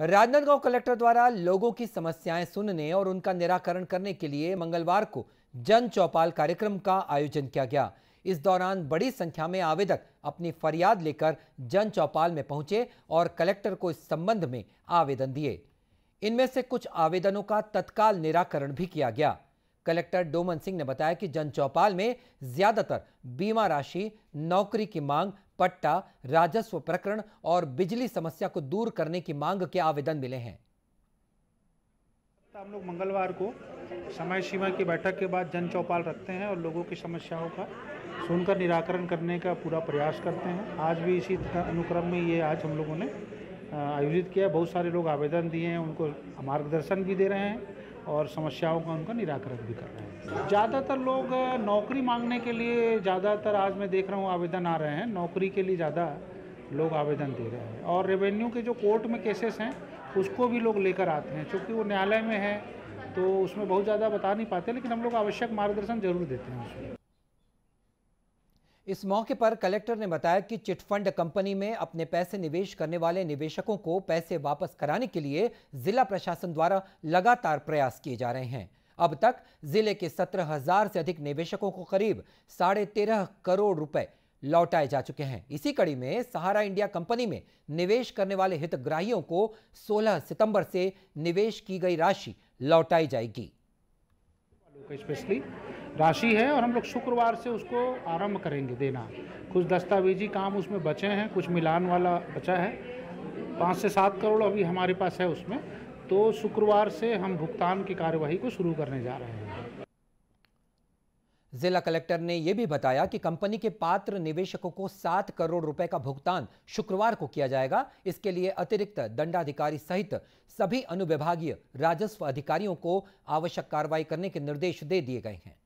Rajnandgaon collector द्वारा लोगों की समस्याएं सुनने और उनका निराकरण करने के लिए मंगलवार को जन चौपाल कार्यक्रम का आयोजन किया गया इस दौरान बड़ी संख्या में आवेदक अपनी फरियाद लेकर जन चौपाल में पहुंचे और कलेक्टर को इस संबंध में आवेदन दिए इनमें से कुछ आवेदनों का तत्काल निराकरण भी किया गया कलेक्टर डोमन सिंह ने बताया कि जन चौपाल में ज्यादातर बीमा राशि नौकरी की मांग पट्टा राजस्व प्रकरण और बिजली समस्या को दूर करने की मांग के आवेदन मिले हैं हम लोग मंगलवार को समय सीमा की बैठक के बाद जन चौपाल रखते हैं और लोगों की समस्याओं का सुनकर निराकरण करने का पूरा प्रयास करते हैं आज भी इसी अनुक्रम में ये आज हम लोगों ने आयोजित किया बहुत सारे लोग आवेदन दिए हैं उनको मार्गदर्शन भी दे रहे हैं और समस्याओं का उनका निराकरण भी कर रहे हैं ज़्यादातर लोग नौकरी मांगने के लिए ज़्यादातर आज मैं देख रहा हूँ आवेदन आ रहे हैं नौकरी के लिए ज़्यादा लोग आवेदन दे रहे हैं और रेवेन्यू के जो कोर्ट में केसेस हैं उसको भी लोग लेकर आते हैं चूँकि वो न्यायालय में है तो उसमें बहुत ज़्यादा बता नहीं पाते लेकिन हम लोग आवश्यक मार्गदर्शन जरूर देते हैं उसमें इस मौके पर कलेक्टर ने बताया कि चिटफंड कंपनी में अपने पैसे निवेश करने वाले निवेशकों को पैसे वापस कराने के लिए जिला प्रशासन द्वारा लगातार प्रयास किए जा रहे हैं अब तक जिले के सत्रह हजार से अधिक निवेशकों को करीब साढ़े तेरह करोड़ रुपए लौटाए जा चुके हैं इसी कड़ी में सहारा इंडिया कंपनी में निवेश करने वाले हितग्राहियों को 16 सितंबर से निवेश की गई राशि लौटाई जाएगी स्पेशली राशि है और हम लोग शुक्रवार से उसको आरंभ करेंगे देना कुछ दस्तावेजी काम उसमें बचे हैं कुछ मिलान वाला बचा है पाँच से सात करोड़ अभी हमारे पास है उसमें तो शुक्रवार से हम भुगतान की कार्यवाही को शुरू करने जा रहे हैं जिला कलेक्टर ने यह भी बताया कि कंपनी के पात्र निवेशकों को सात करोड़ रुपए का भुगतान शुक्रवार को किया जाएगा इसके लिए अतिरिक्त दंडाधिकारी सहित सभी अनुविभागीय राजस्व अधिकारियों को आवश्यक कार्रवाई करने के निर्देश दे दिए गए हैं